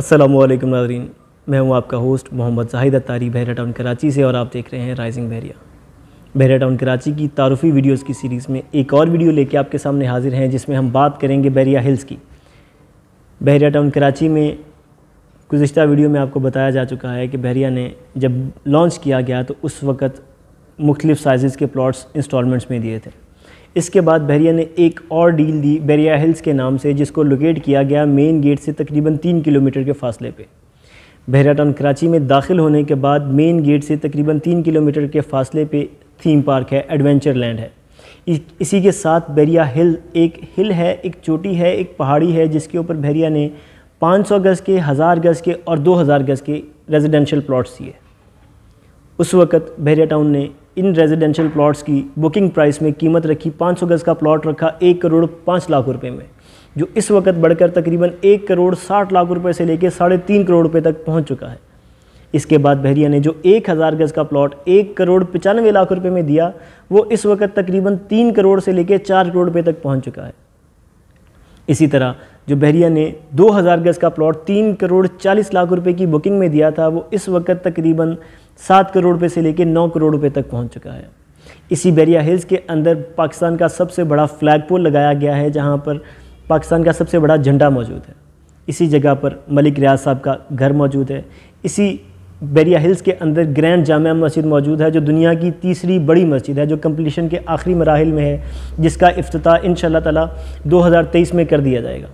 असलम नाजरीन मैं हूं आपका होस्ट मोहम्मद जाहिद अतारी बहरा टाउन कराची से और आप देख रहे हैं राइजिंग बहरिया बहरा टाउन कराची की तारफ़ी वीडियोज़ की सीरीज़ में एक और वीडियो लेके आपके सामने हाजिर हैं जिसमें हम बात करेंगे बहरिया हिल्स की बहरिया टाउन कराची में गुज्तर वीडियो में आपको बताया जा चुका है कि बहरिया ने जब लॉन्च किया गया तो उस वक्त मुख्तलिफ़ साइज़ के प्लाट्स इंस्टॉलमेंट्स में दिए थे इसके बाद बहरिया ने एक और डील दी बहरिया हिल्स के नाम से जिसको लोकेट किया गया मेन गेट से तकरीबन तीन किलोमीटर के फासले पे टाउन कराची में दाखिल होने के बाद मेन गेट से तकरीबन तीन किलोमीटर के फासले पे थीम पार्क है एडवेंचर लैंड है इसी के साथ बहरिया हिल एक हिल है एक चोटी है एक पहाड़ी है जिसके ऊपर बहरिया ने 500 गज़ के हज़ार गज़ के और 2000 गज़ के रेजिडेंशियल प्लॉट्स दिए उस वक़्त बहरिया टाउन ने इन रेजिडेंशियल प्लॉट्स की बुकिंग प्राइस में कीमत रखी 500 गज़ का प्लॉट रखा एक करोड़ पाँच लाख रुपए में जो इस वक्त बढ़कर तकरीबन एक करोड़ साठ लाख रुपए से लेकर साढ़े तीन करोड़ रुपए तक पहुंच चुका है इसके बाद बहरिया ने जो एक हज़ार गज़ का प्लॉट एक करोड़ पचानवे लाख रुपए में दिया वो इस वक्त तकरीबन तीन करोड़ से लेकर चार करोड़ रुपए तक पहुंच चुका है इसी तरह जो बहरिया ने 2000 गज का प्लॉट तीन करोड़ चालीस लाख रुपए की बुकिंग में दिया था वो इस वक्त तकरीबन सात करोड़ रुपये से लेकर नौ करोड़ रुपये तक पहुंच चुका है इसी बहरिया हिल्स के अंदर पाकिस्तान का सबसे बड़ा फ्लैग पोल लगाया गया है जहाँ पर पाकिस्तान का सबसे बड़ा झंडा मौजूद है इसी जगह पर मलिक रियाज साहब का घर मौजूद है इसी बेरिया हिल्स के अंदर ग्रैंड जामा मस्जिद मौजूद है जो दुनिया की तीसरी बड़ी मस्जिद है जो कम्पलीशन के आखिरी मराहल में है जिसका अफ्ताह इन शाह हज़ार तेईस में कर दिया जाएगा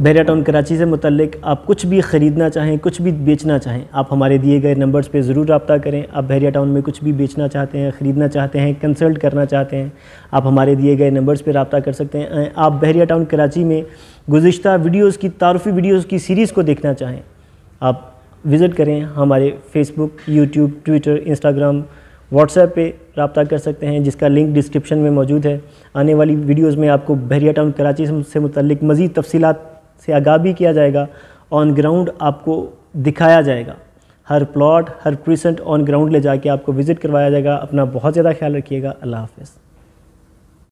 बहरिया टाउन कराची से मुतलक आप कुछ भी ख़रीदना चाहें कुछ भी बेचना चाहें आप हमारे दिए गए नंबर्स पे ज़रूर रबता करें आप बहरिया टाउन में कुछ भी बेचना चाहते हैं ख़रीदना चाहते हैं कंसल्ट करना चाहते हैं आप हमारे दिए गए नंबर्स पे रबता कर सकते हैं आप बहरिया टाउन कराची में गुज्तर वीडियोज़ की तारफ़ी वीडियोज़ की सीरीज़ को देखना चाहें आप विज़िट करें हमारे Facebook YouTube Twitter Instagram WhatsApp पे रबता कर सकते हैं जिसका लिंक डिस्क्रिप्शन में मौजूद है आने वाली वीडियोस में आपको बहरिया टाउन कराची से मुतलिक मज़ीद तफसीत से आगाह भी किया जाएगा ऑन ग्राउंड आपको दिखाया जाएगा हर प्लॉट हर प्रीसेंट ऑन ग्राउंड ले जाके आपको विज़िट करवाया जाएगा अपना बहुत ज़्यादा ख्याल रखिएगा अल्लाह हाफिज़